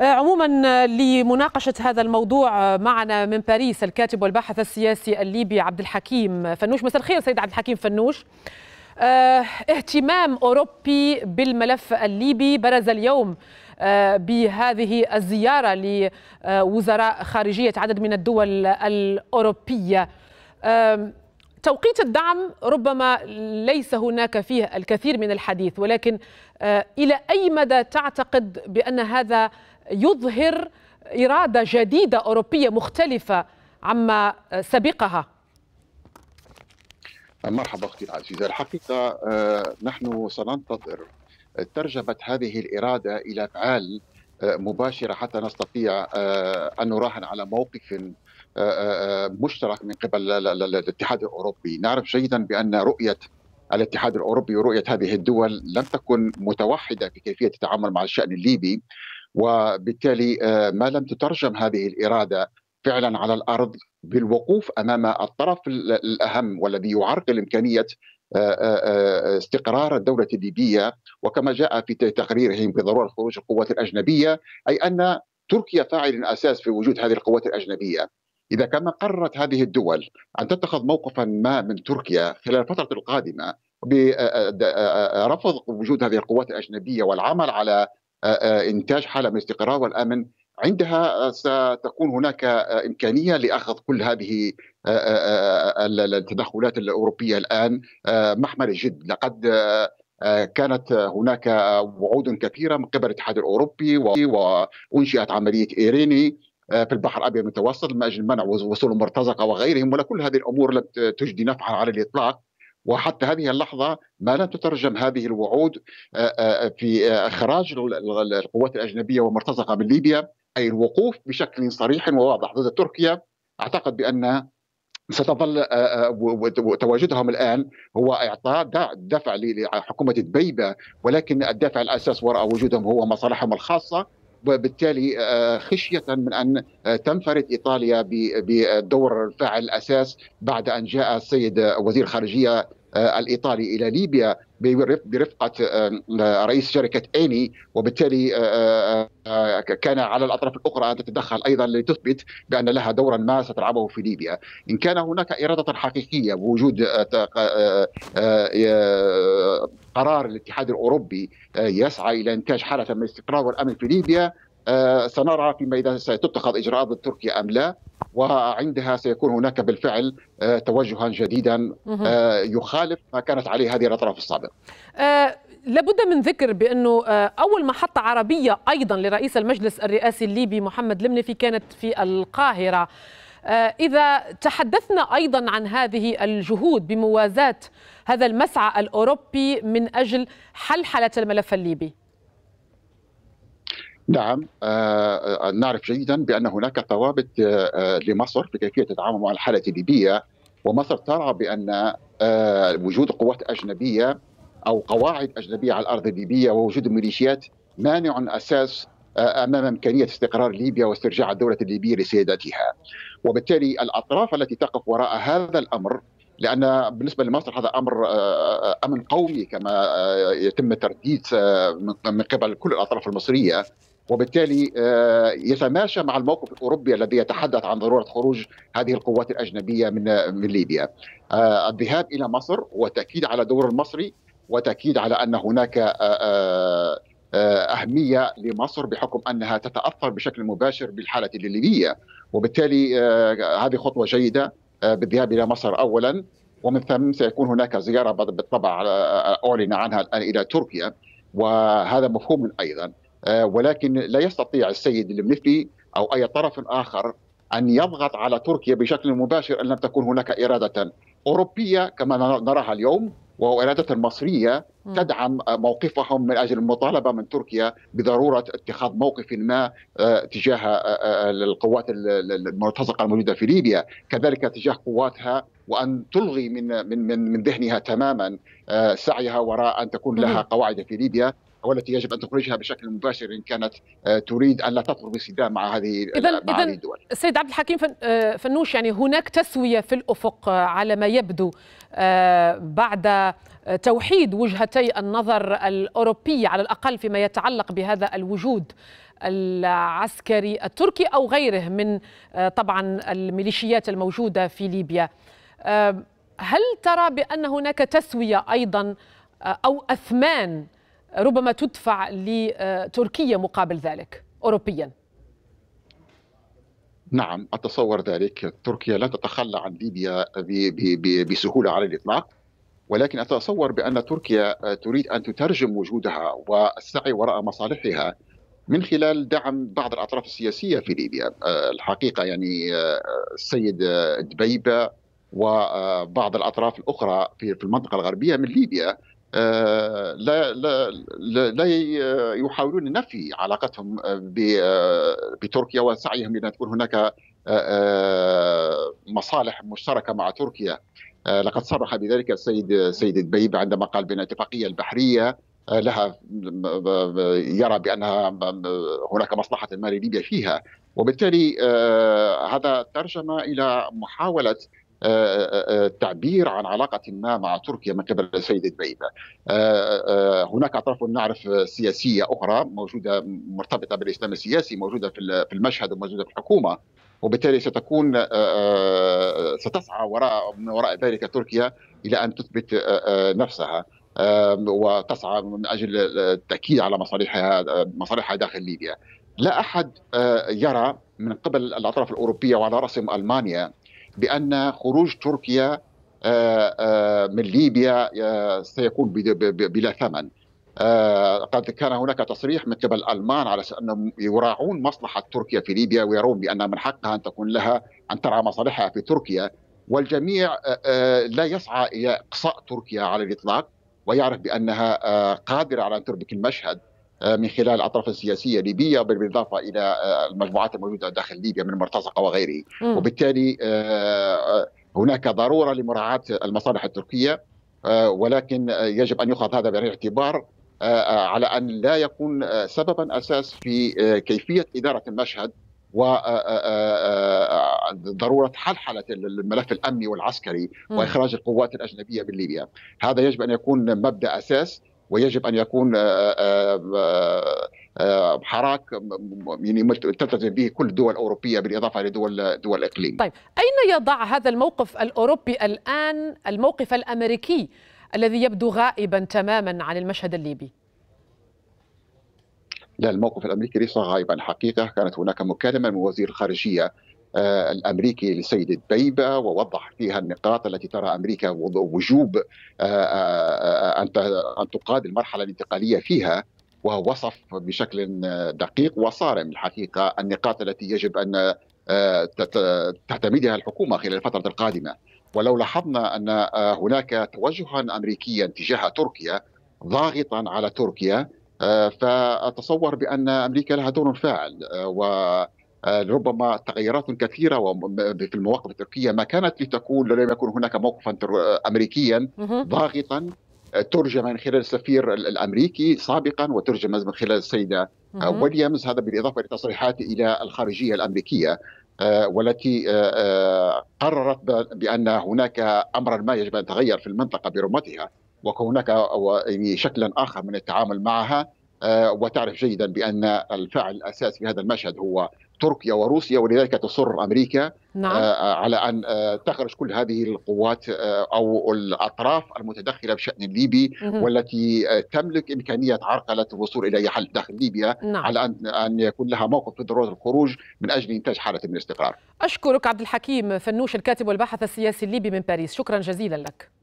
آه، عموما آه، لمناقشة هذا الموضوع آه، معنا من باريس الكاتب والباحث السياسي الليبي عبد الحكيم فنوش مساء الخير سيد عبد الحكيم فنوش اهتمام أوروبي بالملف الليبي برز اليوم بهذه الزيارة لوزراء خارجية عدد من الدول الأوروبية توقيت الدعم ربما ليس هناك فيه الكثير من الحديث ولكن إلى أي مدى تعتقد بأن هذا يظهر إرادة جديدة أوروبية مختلفة عما سبقها مرحبا اختي العزيزه، الحقيقه آه، نحن سننتظر ترجمه هذه الاراده الى افعال آه، مباشره حتى نستطيع آه، ان نراهن على موقف مشترك من قبل الاتحاد الاوروبي، نعرف جيدا بان رؤيه الاتحاد الاوروبي ورؤيه هذه الدول لم تكن متوحده في كيفيه التعامل مع الشان الليبي وبالتالي آه، ما لم تترجم هذه الاراده فعلا على الارض بالوقوف امام الطرف الاهم والذي يعرقل امكانيه آه، آه، استقرار الدولة الليبية وكما جاء في تقريرهم بضرورة خروج القوات الأجنبية أي أن تركيا فاعل أساس في وجود هذه القوات الأجنبية إذا كما قررت هذه الدول أن تتخذ موقفا ما من تركيا خلال الفترة القادمة برفض وجود هذه القوات الأجنبية والعمل على آه، آه، انتاج حاله من الاستقرار والامن عندها آه، ستكون هناك امكانيه لاخذ كل هذه التدخلات الاوروبيه الان محمل الجد لقد كانت هناك وعود كثيره من قبل الاتحاد الاوروبي وانشئت عمليه ايريني في البحر الابيض المتوسط من اجل منع وصول المرتزقه وغيرهم ولكل هذه الامور لم تجدي نفعا على الاطلاق وحتى هذه اللحظه ما لم تترجم هذه الوعود آه، آه، آه، في اخراج القوات الاجنبيه ومرتزقه من ليبيا اي الوقوف بشكل صريح وواضح ضد تركيا اعتقد بان ستظل تواجدهم الان هو اعطاء دفع لحكومه دبيبه ولكن الدافع الاساس وراء وجودهم هو مصالحهم الخاصه وبالتالي آه، خشية من أن آه، تنفرد إيطاليا بدور فاعل الأساس بعد أن جاء السيد وزير خارجية آه، الايطالي الى ليبيا برفقه آه، آه، رئيس شركه اني وبالتالي كان على الاطراف الاخرى ان تتدخل ايضا لتثبت بان لها دورا ما ستلعبه في ليبيا ان كان هناك اراده حقيقيه بوجود قرار الاتحاد الاوروبي يسعى الى انتاج حاله من الاستقرار والامن في ليبيا سنرى فيما اذا ستتخذ اجراءات ضد تركيا ام لا وعندها سيكون هناك بالفعل آه، توجها جديدا آه، يخالف ما كانت عليه هذه الاطراف السابقه. آه، لابد من ذكر بانه اول محطه عربيه ايضا لرئيس المجلس الرئاسي الليبي محمد لمنفي كانت في القاهره. إذا تحدثنا أيضا عن هذه الجهود بموازاة هذا المسعى الأوروبي من أجل حلحلة الملف الليبي نعم آه، آه، آه، نعرف جيدا بان هناك ثوابت لمصر في كيفيه التعامل مع الحاله الليبيه ومصر ترى بان وجود قوات اجنبيه او قواعد اجنبيه على الارض الليبيه ووجود ميليشيات مانع اساس امام امكانيه استقرار ليبيا واسترجاع الدوله الليبيه لسيادتها. وبالتالي الاطراف التي تقف وراء هذا الامر لان بالنسبه لمصر هذا امر امن قومي كما يتم ترديد من قبل كل الاطراف المصريه وبالتالي آه، يتماشى مع الموقف الاوروبي الذي يتحدث عن ضروره خروج هذه القوات الاجنبيه من من ليبيا. آه، الذهاب الى مصر وتاكيد على دور المصري وتاكيد على ان هناك آه، اهميه لمصر بحكم انها تتاثر بشكل مباشر بالحاله الليبيه، وبالتالي هذه خطوه جيده بالذهاب الى مصر اولا ومن ثم سيكون هناك زياره بالطبع اعلن عنها الان الى تركيا وهذا مفهوم ايضا. آه، ولكن لا يستطيع السيد المنفي او اي طرف اخر ان يضغط على تركيا بشكل مباشر ان لم تكن هناك اراده اوروبيه كما نراها اليوم واراده مصريه تدعم موقفهم من اجل المطالبه من تركيا بضروره اتخاذ موقف ما آه، تجاه آه، القوات المرتزقه الموجوده في ليبيا، كذلك تجاه قواتها وان تلغي من من من ذهنها تماما سعيها وراء ان تكون لها قواعد في ليبيا والتي يجب ان تخرجها بشكل مباشر ان كانت آه، تريد ان لا تدخل بصدام مع هذه إذن مع إذن الدول. سيد عبد الحكيم آه، فنوش يعني هناك تسويه في الافق آه، على ما يبدو بعد توحيد وجهتي النظر الاوروبيه على الاقل فيما يتعلق بهذا الوجود العسكري التركي او غيره من طبعا الميليشيات الموجوده في ليبيا. هل ترى بان هناك تسويه ايضا او اثمان ربما تدفع لتركيا مقابل ذلك أوروبياً نعم أتصور ذلك تركيا لا تتخلى عن ليبيا بسهولة على الإطلاق ولكن أتصور بأن تركيا تريد أن تترجم وجودها والسعي وراء مصالحها من خلال دعم بعض الأطراف السياسية في ليبيا الحقيقة يعني السيد دبيبة وبعض الأطراف الأخرى في المنطقة الغربية من ليبيا آه، لا لا لا يحاولون نفي علاقتهم آه، آه، بتركيا وسعيهم لان تكون هناك مصالح مشتركه مع تركيا لقد صرح بذلك السيد سيد دبيب عندما قال بان الاتفاقيه البحريه لها يرى بانها هناك مصلحه ما لليبيا فيها وبالتالي هذا ترجم الى محاوله آه، آه، آه، التعبير عن علاقة ما مع تركيا من قبل السيد بعيدة هناك أطراف نعرف سياسية أخرى موجودة مرتبطة بالإسلام السياسي موجودة في المشهد وموجودة في الحكومة وبالتالي ستكون ستسعى وراء من وراء ذلك تركيا إلى أن تثبت نفسها وتسعى من أجل التأكيد على مصالحها مصالحها داخل ليبيا لا أحد يرى من قبل الأطراف الأوروبية وعلى رأسهم ألمانيا بان خروج تركيا آه، آه، من ليبيا آه، سيكون بلا ثمن قد كان هناك تصريح من قبل الالمان على انهم يراعون مصلحه تركيا في ليبيا ويرون بان من حقها ان تكون لها ان ترعى مصالحها في تركيا والجميع لا يسعى الى اقصاء تركيا على الاطلاق ويعرف بانها قادره على ان تربك المشهد من خلال الاطراف السياسيه الليبيه بالاضافه الى آه، المجموعات الموجوده داخل ليبيا من المرتزقه وغيره وبالتالي آه، آه، هناك ضروره لمراعاه المصالح التركيه ولكن يجب ان يؤخذ هذا بعين الاعتبار على ان لا يكون سببا اساس في كيفيه اداره المشهد وضروره حلحله الملف الامني والعسكري واخراج القوات الاجنبيه من ليبيا، هذا يجب ان يكون مبدا اساس ويجب ان يكون آه، آه، آه، حراك يعني تلتزم به كل الدول الاوروبيه بالاضافه لدول دول الاقليم. طيب، اين يضع هذا الموقف الاوروبي الان الموقف الامريكي الذي يبدو غائبا تماما عن المشهد الليبي؟ لا الموقف الامريكي ليس غائبا حقيقه كانت هناك مكالمه من وزير الخارجيه آه، الامريكي للسيد البيبه ووضح فيها النقاط التي ترى امريكا وجوب آه، آه، ان تقاد المرحله الانتقاليه فيها ووصف بشكل دقيق وصارم الحقيقه النقاط التي يجب ان تعتمدها الحكومه خلال الفتره القادمه ولو لاحظنا ان هناك توجها امريكيا تجاه تركيا ضاغطا على تركيا فاتصور بان امريكا لها دور فاعل و آه، ربما تغيرات كثيره في المواقف التركيه ما كانت لتكون لم يكن هناك موقفا آه، امريكيا ضاغطا آه، ترجم من خلال السفير الامريكي سابقا وترجم من خلال السيده ويليامز هذا بالاضافه لتصريحات الى الخارجيه الامريكيه والتي قررت بان هناك امرا ما يجب ان يتغير في المنطقه برمتها وهناك يعني شكلا اخر من التعامل معها آه، وتعرف جيدا بان الفاعل الاساسي في هذا المشهد هو تركيا وروسيا ولذلك تصر امريكا نعم. آه، آه، على ان تخرج كل هذه القوات او الاطراف المتدخله بشان الليبي والتي تملك امكانيه عرقله الوصول الى اي حل داخل ليبيا نعم. على ان ان يكون لها موقف في ضروره الخروج من اجل انتاج حاله من الاستقرار. اشكرك عبد الحكيم فنوش الكاتب والباحث السياسي الليبي من باريس، شكرا جزيلا لك.